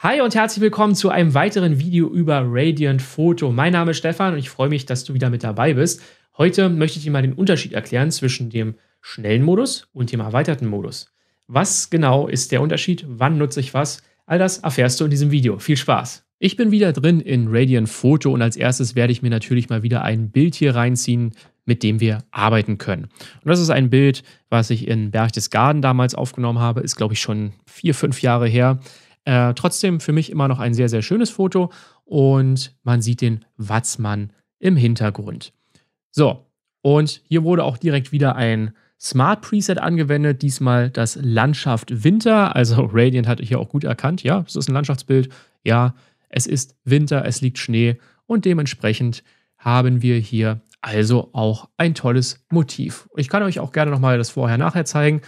Hi und herzlich willkommen zu einem weiteren Video über Radiant Photo. Mein Name ist Stefan und ich freue mich, dass du wieder mit dabei bist. Heute möchte ich dir mal den Unterschied erklären zwischen dem schnellen Modus und dem erweiterten Modus. Was genau ist der Unterschied? Wann nutze ich was? All das erfährst du in diesem Video. Viel Spaß! Ich bin wieder drin in Radiant Photo und als erstes werde ich mir natürlich mal wieder ein Bild hier reinziehen, mit dem wir arbeiten können. Und das ist ein Bild, was ich in Berchtesgaden damals aufgenommen habe, ist glaube ich schon vier, fünf Jahre her. Äh, trotzdem für mich immer noch ein sehr, sehr schönes Foto und man sieht den Watzmann im Hintergrund. So, und hier wurde auch direkt wieder ein Smart Preset angewendet, diesmal das Landschaft Winter. Also Radiant hatte ich hier auch gut erkannt. Ja, es ist ein Landschaftsbild. Ja, es ist Winter, es liegt Schnee und dementsprechend haben wir hier also auch ein tolles Motiv. Ich kann euch auch gerne nochmal das vorher-nachher zeigen.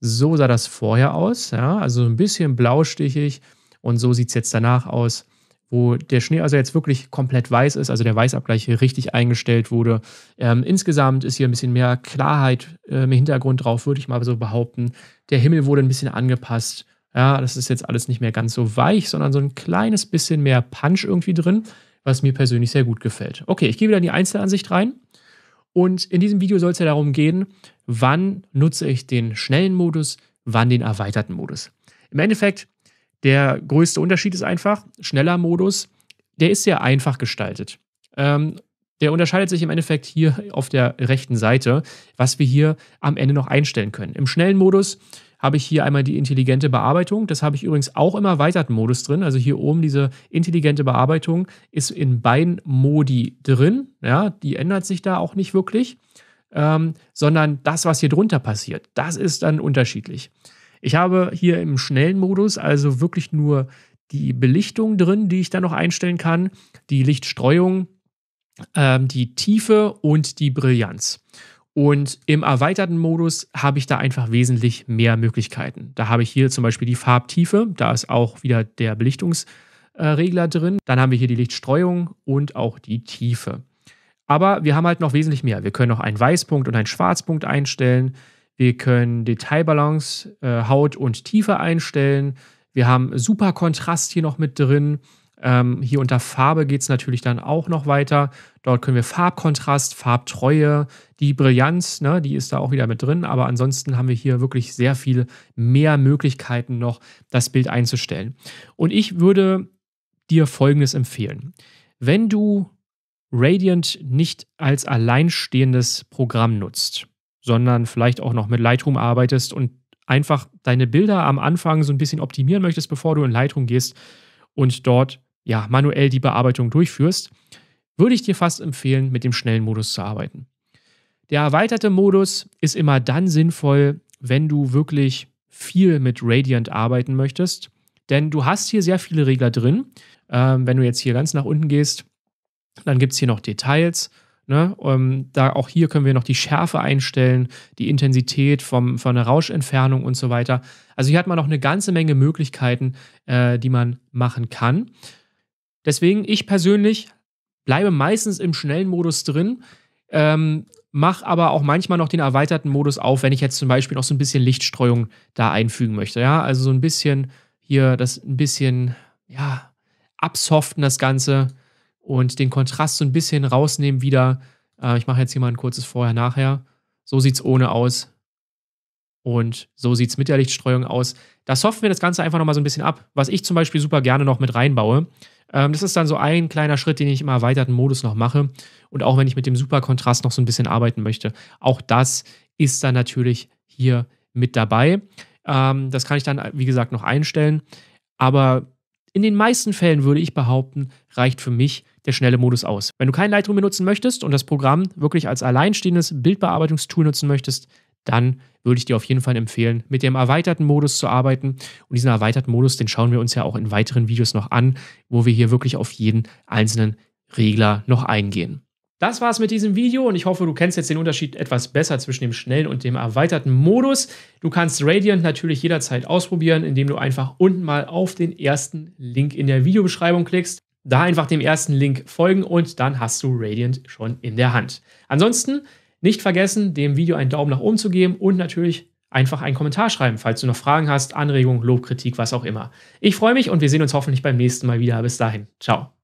So sah das vorher aus, ja, also ein bisschen blaustichig und so sieht es jetzt danach aus, wo der Schnee also jetzt wirklich komplett weiß ist, also der Weißabgleich hier richtig eingestellt wurde. Ähm, insgesamt ist hier ein bisschen mehr Klarheit äh, im Hintergrund drauf, würde ich mal so behaupten. Der Himmel wurde ein bisschen angepasst. Ja, das ist jetzt alles nicht mehr ganz so weich, sondern so ein kleines bisschen mehr Punch irgendwie drin, was mir persönlich sehr gut gefällt. Okay, ich gehe wieder in die Einzelansicht rein. Und in diesem Video soll es ja darum gehen, wann nutze ich den schnellen Modus, wann den erweiterten Modus. Im Endeffekt, der größte Unterschied ist einfach, schneller Modus, der ist sehr einfach gestaltet. Ähm, der unterscheidet sich im Endeffekt hier auf der rechten Seite, was wir hier am Ende noch einstellen können. Im schnellen Modus habe ich hier einmal die intelligente Bearbeitung. Das habe ich übrigens auch im erweiterten Modus drin. Also hier oben diese intelligente Bearbeitung ist in beiden Modi drin. Ja, die ändert sich da auch nicht wirklich, ähm, sondern das, was hier drunter passiert, das ist dann unterschiedlich. Ich habe hier im schnellen Modus also wirklich nur die Belichtung drin, die ich dann noch einstellen kann, die Lichtstreuung, ähm, die Tiefe und die Brillanz. Und im erweiterten Modus habe ich da einfach wesentlich mehr Möglichkeiten. Da habe ich hier zum Beispiel die Farbtiefe, da ist auch wieder der Belichtungsregler drin. Dann haben wir hier die Lichtstreuung und auch die Tiefe. Aber wir haben halt noch wesentlich mehr. Wir können noch einen Weißpunkt und einen Schwarzpunkt einstellen. Wir können Detailbalance, äh, Haut und Tiefe einstellen. Wir haben super Kontrast hier noch mit drin. Ähm, hier unter Farbe geht es natürlich dann auch noch weiter. Dort können wir Farbkontrast, Farbtreue, die Brillanz, ne, die ist da auch wieder mit drin. Aber ansonsten haben wir hier wirklich sehr viel mehr Möglichkeiten noch, das Bild einzustellen. Und ich würde dir Folgendes empfehlen. Wenn du Radiant nicht als alleinstehendes Programm nutzt, sondern vielleicht auch noch mit Lightroom arbeitest und einfach deine Bilder am Anfang so ein bisschen optimieren möchtest, bevor du in Lightroom gehst und dort ja, manuell die Bearbeitung durchführst, würde ich dir fast empfehlen, mit dem schnellen Modus zu arbeiten. Der erweiterte Modus ist immer dann sinnvoll, wenn du wirklich viel mit Radiant arbeiten möchtest. Denn du hast hier sehr viele Regler drin. Ähm, wenn du jetzt hier ganz nach unten gehst, dann gibt es hier noch Details. Ne? Ähm, da auch hier können wir noch die Schärfe einstellen, die Intensität vom, von der Rauschentfernung und so weiter. Also hier hat man noch eine ganze Menge Möglichkeiten, äh, die man machen kann. Deswegen, ich persönlich bleibe meistens im schnellen Modus drin, ähm, mache aber auch manchmal noch den erweiterten Modus auf, wenn ich jetzt zum Beispiel noch so ein bisschen Lichtstreuung da einfügen möchte. Ja, also so ein bisschen hier das ein bisschen, ja, absoften das Ganze und den Kontrast so ein bisschen rausnehmen wieder. Äh, ich mache jetzt hier mal ein kurzes Vorher-Nachher. So sieht es ohne aus. Und so sieht es mit der Lichtstreuung aus. Da soften wir das Ganze einfach nochmal so ein bisschen ab. Was ich zum Beispiel super gerne noch mit reinbaue, ähm, das ist dann so ein kleiner Schritt, den ich im erweiterten Modus noch mache. Und auch wenn ich mit dem Superkontrast noch so ein bisschen arbeiten möchte, auch das ist dann natürlich hier mit dabei. Ähm, das kann ich dann, wie gesagt, noch einstellen. Aber in den meisten Fällen würde ich behaupten, reicht für mich der schnelle Modus aus. Wenn du kein Lightroom benutzen möchtest und das Programm wirklich als alleinstehendes Bildbearbeitungstool nutzen möchtest, dann würde ich dir auf jeden Fall empfehlen, mit dem erweiterten Modus zu arbeiten. Und diesen erweiterten Modus, den schauen wir uns ja auch in weiteren Videos noch an, wo wir hier wirklich auf jeden einzelnen Regler noch eingehen. Das war's mit diesem Video und ich hoffe, du kennst jetzt den Unterschied etwas besser zwischen dem schnellen und dem erweiterten Modus. Du kannst Radiant natürlich jederzeit ausprobieren, indem du einfach unten mal auf den ersten Link in der Videobeschreibung klickst. Da einfach dem ersten Link folgen und dann hast du Radiant schon in der Hand. Ansonsten nicht vergessen, dem Video einen Daumen nach oben zu geben und natürlich einfach einen Kommentar schreiben, falls du noch Fragen hast, Anregungen, Lobkritik, was auch immer. Ich freue mich und wir sehen uns hoffentlich beim nächsten Mal wieder. Bis dahin. Ciao.